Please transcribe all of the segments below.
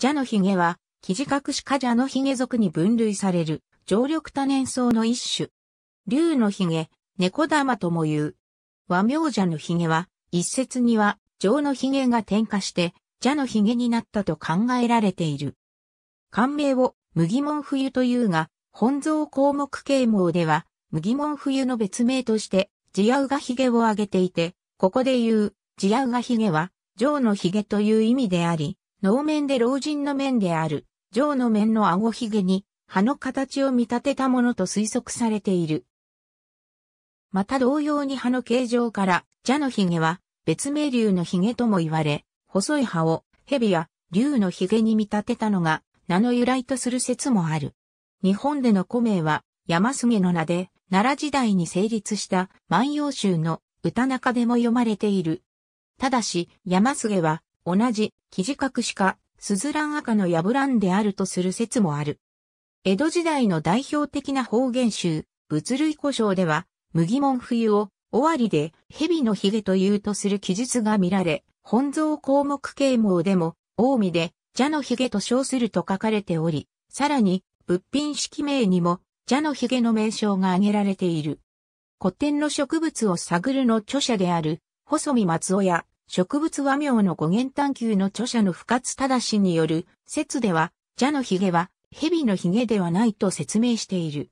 ジャのヒゲは、キジカクシカジャのヒゲ属に分類される、常緑多年草の一種。竜のヒゲ、猫玉とも言う。和名ジャのヒゲは、一説には、常のヒゲが転化して、ジャのヒゲになったと考えられている。漢名を、麦門冬というが、本草項目啓蒙では、麦門冬の別名として、ジアウガヒゲを挙げていて、ここで言う、ジアウガヒゲは、常のヒゲという意味であり、能面で老人の面である、上の面の顎ひげに、葉の形を見立てたものと推測されている。また同様に葉の形状から、蛇のひげは、別名竜のひげとも言われ、細い葉を、蛇や竜のひげに見立てたのが、名の由来とする説もある。日本での古名は、山杉の名で、奈良時代に成立した万葉集の歌中でも読まれている。ただし、山菅は同じ、キジカクシか、スズラン赤のヤブランであるとする説もある。江戸時代の代表的な方言集、物類故障では、麦門冬を、尾張で、蛇の髭というとする記述が見られ、本草項目啓蒙でも、近江で、蛇の髭と称すると書かれており、さらに、物品式名にも、蛇の髭の名称が挙げられている。古典の植物を探るの著者である、細見松尾や、植物和名の語源探求の著者の深津正による説では、蛇の髭は蛇の髭ではないと説明している。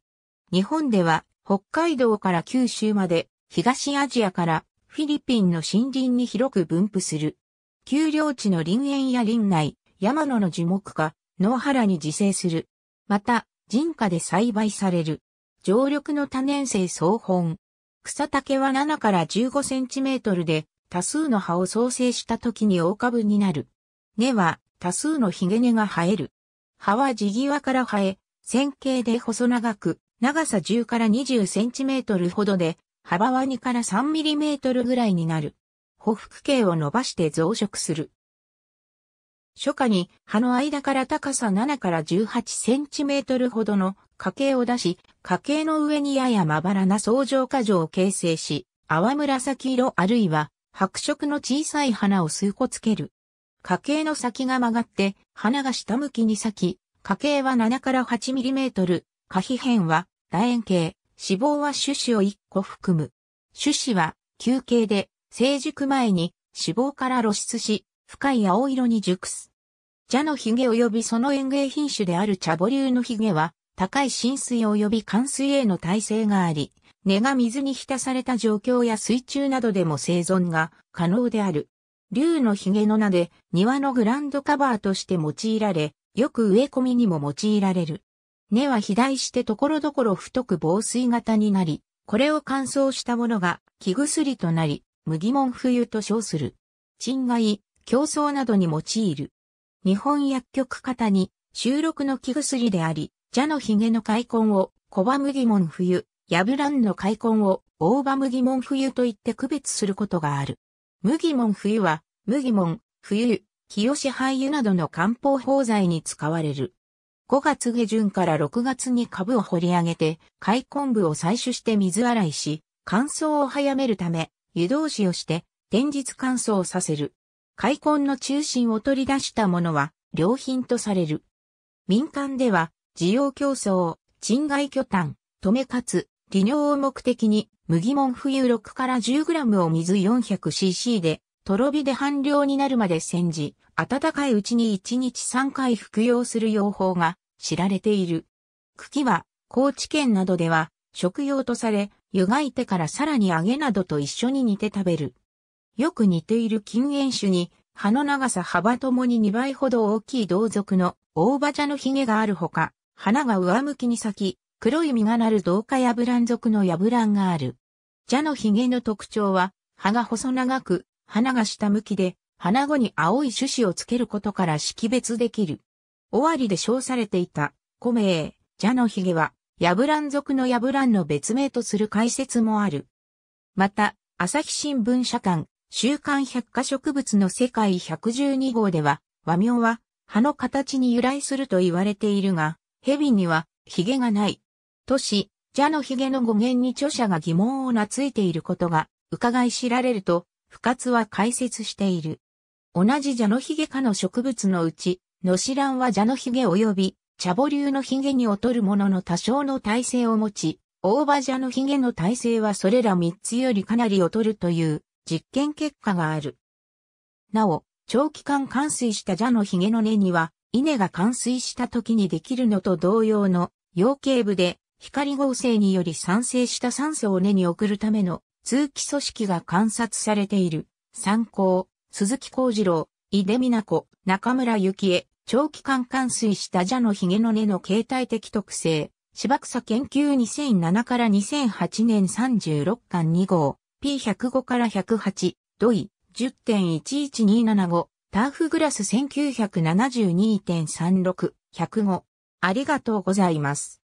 日本では北海道から九州まで東アジアからフィリピンの森林に広く分布する。丘陵地の林園や林内、山野の樹木か、野原に自生する。また、人家で栽培される。常緑の多年生草本。草丈は7から15センチメートルで、多数の葉を創生した時に大株になる。根は多数の髭根が生える。葉は地際から生え、線形で細長く、長さ10から20センチメートルほどで、幅は2から3ミリメートルぐらいになる。補幅径を伸ばして増殖する。初夏に葉の間から高さ7から18センチメートルほどの花茎を出し、花茎の上にややまばらな層状果樹を形成し、淡紫色あるいは白色の小さい花を数個つける。花茎の先が曲がって、花が下向きに咲き、花茎は7から8トル、花皮片は楕円形、脂肪は種子を1個含む。種子は球形で、成熟前に脂肪から露出し、深い青色に熟す。茶のヒゲ及びその園芸品種である茶母流のヒゲは、高い浸水及び寒水への耐性があり、根が水に浸された状況や水中などでも生存が可能である。竜の髭の名で庭のグランドカバーとして用いられ、よく植え込みにも用いられる。根は肥大して所々太く防水型になり、これを乾燥したものが木薬となり、麦門冬と称する。賃害、競争などに用いる。日本薬局型に収録の木薬であり、蛇の髭の開墾を小葉麦門冬、ヤブランの開墾を大場麦門冬と言って区別することがある。麦門冬は、麦門、冬、清志廃油などの漢方包材に使われる。5月下旬から6月に株を掘り上げて、開墾部を採取して水洗いし、乾燥を早めるため、湯通しをして、天日乾燥させる。開墾の中心を取り出したものは、良品とされる。民間では、需要競争、賃外巨炭、止めかつ、利尿を目的に、麦門冬6から 10g を水 400cc で、とろ火で半量になるまで煎じ、温かいうちに1日3回服用する用法が知られている。茎は、高知県などでは、食用とされ、湯がいてからさらに揚げなどと一緒に煮て食べる。よく似ている禁煙種に、葉の長さ幅ともに2倍ほど大きい同族の大葉茶のヒゲがあるほか、花が上向きに咲き、黒い実がなる同化ヤブラン属のヤブランがある。蛇のヒゲの特徴は、葉が細長く、花が下向きで、花後に青い種子をつけることから識別できる。尾張で称されていた、古名、蛇のヒゲは、ヤブラン属のヤブランの別名とする解説もある。また、朝日新聞社館、週刊百科植物の世界112号では、和名は、葉の形に由来すると言われているが、蛇には、ヒゲがない、都市、蛇の髭の語源に著者が疑問をなついていることが、伺い知られると、不活は解説している。同じ蛇の髭科の植物のうち、ノシランは蛇の髭及び、茶母流の髭に劣るものの多少の耐性を持ち、大葉蛇の髭の耐性はそれら3つよりかなり劣るという実験結果がある。なお、長期間冠水した蛇の髭の根には、稲が冠水した時にできるのと同様の、養鶏部で光合成により酸性した酸素を根に送るための通気組織が観察されている。参考、鈴木幸次郎、井出美奈子、中村幸恵、長期間冠水した蛇の髭の根の形態的特性、芝草研究2007から2008年36巻2号、P105 から108、土井、10.11275、ターフグラス1972.36、105。ありがとうございます。